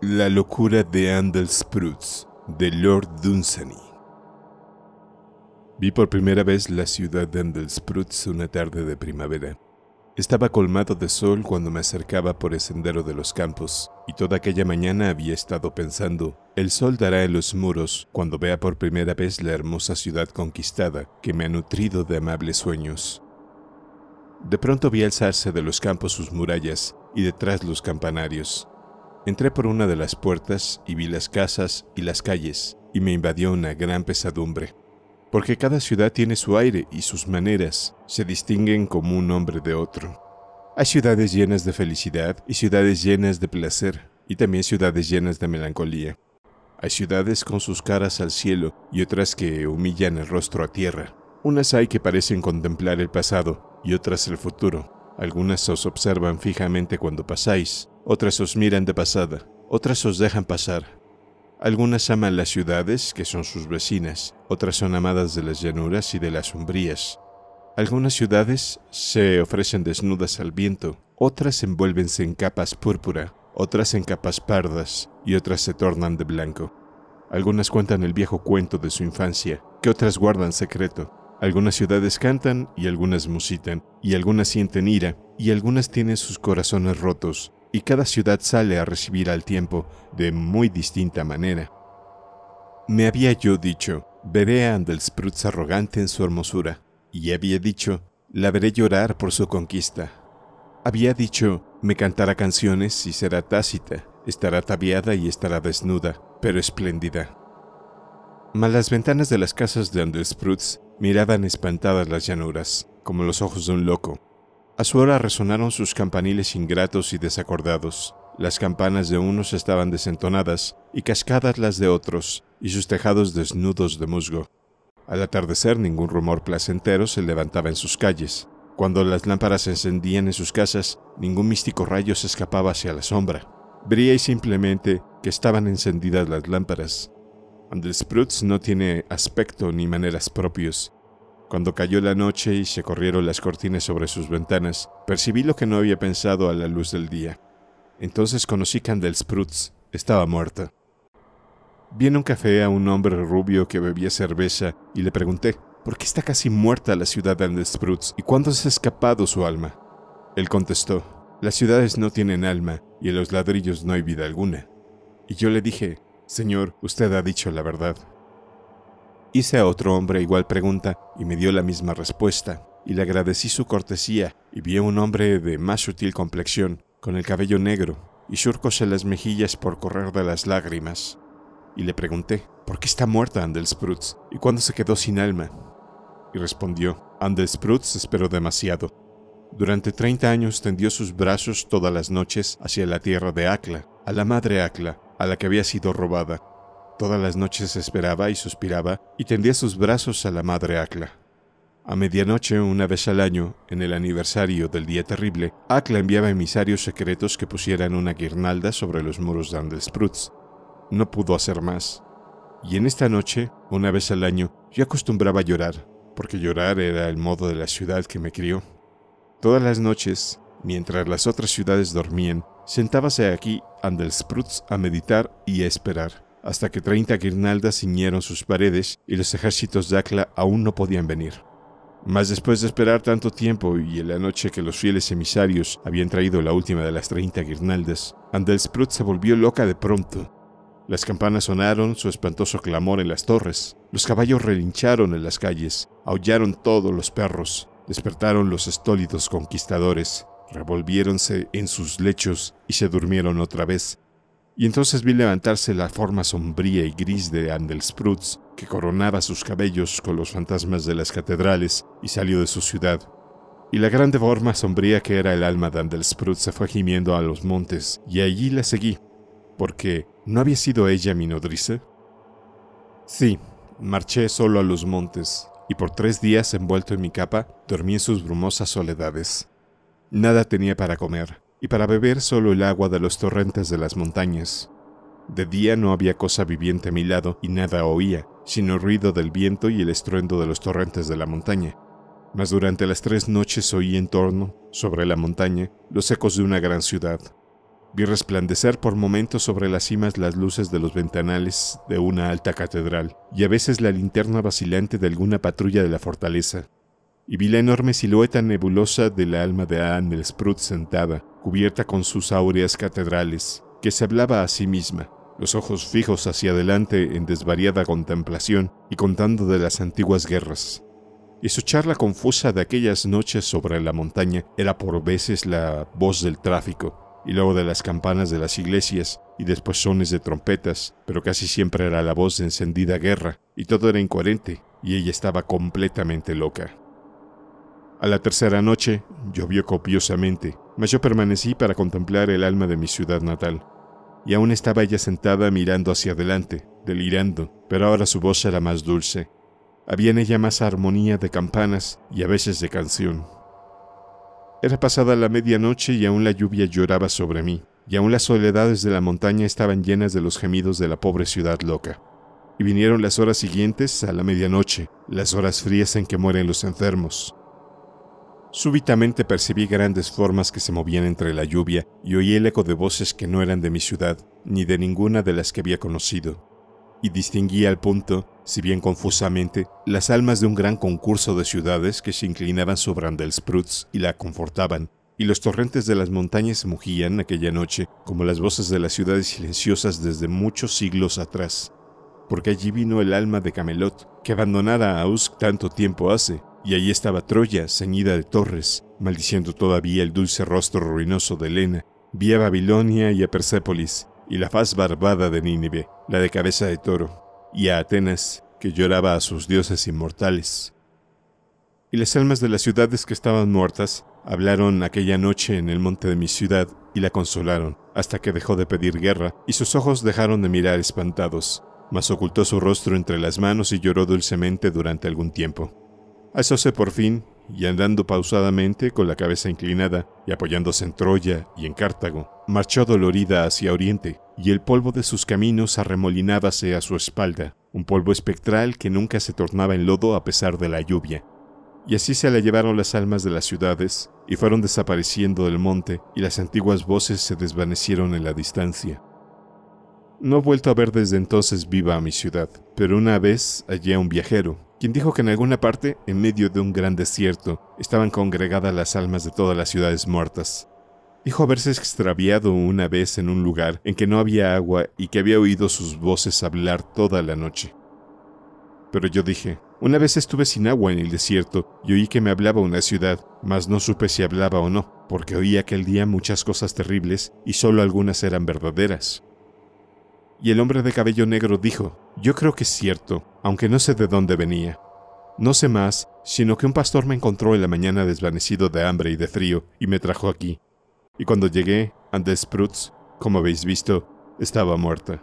La locura de Andelsprutz, de Lord Dunsany. Vi por primera vez la ciudad de Andelsprutz una tarde de primavera. Estaba colmado de sol cuando me acercaba por el sendero de los campos, y toda aquella mañana había estado pensando, el sol dará en los muros cuando vea por primera vez la hermosa ciudad conquistada que me ha nutrido de amables sueños. De pronto vi alzarse de los campos sus murallas y detrás los campanarios, Entré por una de las puertas y vi las casas y las calles, y me invadió una gran pesadumbre, porque cada ciudad tiene su aire y sus maneras se distinguen como un hombre de otro. Hay ciudades llenas de felicidad y ciudades llenas de placer, y también ciudades llenas de melancolía. Hay ciudades con sus caras al cielo y otras que humillan el rostro a tierra. Unas hay que parecen contemplar el pasado y otras el futuro. Algunas os observan fijamente cuando pasáis, otras os miran de pasada, otras os dejan pasar. Algunas aman las ciudades, que son sus vecinas, otras son amadas de las llanuras y de las umbrías. Algunas ciudades se ofrecen desnudas al viento, otras envuélvense en capas púrpura, otras en capas pardas y otras se tornan de blanco. Algunas cuentan el viejo cuento de su infancia, que otras guardan secreto. Algunas ciudades cantan y algunas musitan, y algunas sienten ira, y algunas tienen sus corazones rotos, y cada ciudad sale a recibir al tiempo de muy distinta manera. Me había yo dicho, veré a Andelsprutz arrogante en su hermosura, y había dicho, la veré llorar por su conquista. Había dicho, me cantará canciones y será tácita, estará ataviada y estará desnuda, pero espléndida. Mas las ventanas de las casas de Andelsprutz miraban espantadas las llanuras, como los ojos de un loco, a su hora resonaron sus campaniles ingratos y desacordados. Las campanas de unos estaban desentonadas y cascadas las de otros, y sus tejados desnudos de musgo. Al atardecer ningún rumor placentero se levantaba en sus calles. Cuando las lámparas se encendían en sus casas, ningún místico rayo se escapaba hacia la sombra. y simplemente que estaban encendidas las lámparas. Andrés no tiene aspecto ni maneras propios, cuando cayó la noche y se corrieron las cortinas sobre sus ventanas, percibí lo que no había pensado a la luz del día. Entonces conocí que Andelsprutz estaba muerta. Vi en un café a un hombre rubio que bebía cerveza y le pregunté, ¿por qué está casi muerta la ciudad de Andelsprutz y cuándo se ha escapado su alma? Él contestó, las ciudades no tienen alma y en los ladrillos no hay vida alguna. Y yo le dije, Señor, usted ha dicho la verdad. Hice a otro hombre igual pregunta y me dio la misma respuesta, y le agradecí su cortesía y vi a un hombre de más sutil complexión, con el cabello negro y surcos en las mejillas por correr de las lágrimas, y le pregunté, ¿por qué está muerta Andelsprutz y cuándo se quedó sin alma? Y respondió, Andelsprutz esperó demasiado. Durante 30 años tendió sus brazos todas las noches hacia la tierra de Acla, a la madre Acla, a la que había sido robada, Todas las noches esperaba y suspiraba y tendía sus brazos a la madre Acla. A medianoche, una vez al año, en el aniversario del Día Terrible, Acla enviaba emisarios secretos que pusieran una guirnalda sobre los muros de Andelsprutz. No pudo hacer más. Y en esta noche, una vez al año, yo acostumbraba a llorar, porque llorar era el modo de la ciudad que me crió. Todas las noches, mientras las otras ciudades dormían, sentábase aquí Andelsprutz a meditar y a esperar hasta que 30 guirnaldas ciñeron sus paredes y los ejércitos de Acla aún no podían venir. Mas después de esperar tanto tiempo y en la noche que los fieles emisarios habían traído la última de las 30 guirnaldas, Andelsprut se volvió loca de pronto. Las campanas sonaron su espantoso clamor en las torres, los caballos relincharon en las calles, aullaron todos los perros, despertaron los estólidos conquistadores, revolviéronse en sus lechos y se durmieron otra vez, y entonces vi levantarse la forma sombría y gris de Andelsprutz, que coronaba sus cabellos con los fantasmas de las catedrales y salió de su ciudad. Y la grande forma sombría que era el alma de Andelsprutz se fue gimiendo a los montes, y allí la seguí, porque ¿no había sido ella mi nodriza? Sí, marché solo a los montes, y por tres días envuelto en mi capa, dormí en sus brumosas soledades. Nada tenía para comer, y para beber solo el agua de los torrentes de las montañas. De día no había cosa viviente a mi lado y nada oía, sino el ruido del viento y el estruendo de los torrentes de la montaña. Mas durante las tres noches oí en torno, sobre la montaña, los ecos de una gran ciudad. Vi resplandecer por momentos sobre las cimas las luces de los ventanales de una alta catedral, y a veces la linterna vacilante de alguna patrulla de la fortaleza y vi la enorme silueta nebulosa de la alma de Anne Sprut sentada, cubierta con sus áureas catedrales, que se hablaba a sí misma, los ojos fijos hacia adelante en desvariada contemplación y contando de las antiguas guerras. Y su charla confusa de aquellas noches sobre la montaña era por veces la voz del tráfico, y luego de las campanas de las iglesias, y después sones de trompetas, pero casi siempre era la voz de encendida guerra, y todo era incoherente, y ella estaba completamente loca. A la tercera noche llovió copiosamente, mas yo permanecí para contemplar el alma de mi ciudad natal. Y aún estaba ella sentada mirando hacia adelante, delirando, pero ahora su voz era más dulce. Había en ella más armonía de campanas y a veces de canción. Era pasada la medianoche y aún la lluvia lloraba sobre mí, y aún las soledades de la montaña estaban llenas de los gemidos de la pobre ciudad loca. Y vinieron las horas siguientes a la medianoche, las horas frías en que mueren los enfermos, Súbitamente percibí grandes formas que se movían entre la lluvia y oí el eco de voces que no eran de mi ciudad ni de ninguna de las que había conocido. Y distinguí al punto, si bien confusamente, las almas de un gran concurso de ciudades que se inclinaban sobre Andelsprutz y la confortaban, y los torrentes de las montañas mugían aquella noche como las voces de las ciudades silenciosas desde muchos siglos atrás, porque allí vino el alma de Camelot, que abandonada a Usk tanto tiempo hace, y allí estaba Troya, ceñida de torres, maldiciendo todavía el dulce rostro ruinoso de Helena. Vi a Babilonia y a Persépolis, y la faz barbada de Nínive, la de cabeza de toro, y a Atenas, que lloraba a sus dioses inmortales. Y las almas de las ciudades que estaban muertas hablaron aquella noche en el monte de mi ciudad y la consolaron, hasta que dejó de pedir guerra, y sus ojos dejaron de mirar espantados, mas ocultó su rostro entre las manos y lloró dulcemente durante algún tiempo. Alzóse por fin y andando pausadamente con la cabeza inclinada y apoyándose en Troya y en Cartago, marchó dolorida hacia Oriente, y el polvo de sus caminos arremolinábase a su espalda, un polvo espectral que nunca se tornaba en lodo a pesar de la lluvia. Y así se la llevaron las almas de las ciudades, y fueron desapareciendo del monte, y las antiguas voces se desvanecieron en la distancia. No he vuelto a ver desde entonces viva a mi ciudad, pero una vez hallé a un viajero, quien dijo que en alguna parte, en medio de un gran desierto, estaban congregadas las almas de todas las ciudades muertas. Dijo haberse extraviado una vez en un lugar en que no había agua y que había oído sus voces hablar toda la noche. Pero yo dije, una vez estuve sin agua en el desierto y oí que me hablaba una ciudad, mas no supe si hablaba o no, porque oí aquel día muchas cosas terribles y solo algunas eran verdaderas y el hombre de cabello negro dijo, yo creo que es cierto, aunque no sé de dónde venía. No sé más, sino que un pastor me encontró en la mañana desvanecido de hambre y de frío y me trajo aquí. Y cuando llegué, Andes Prutz, como habéis visto, estaba muerta.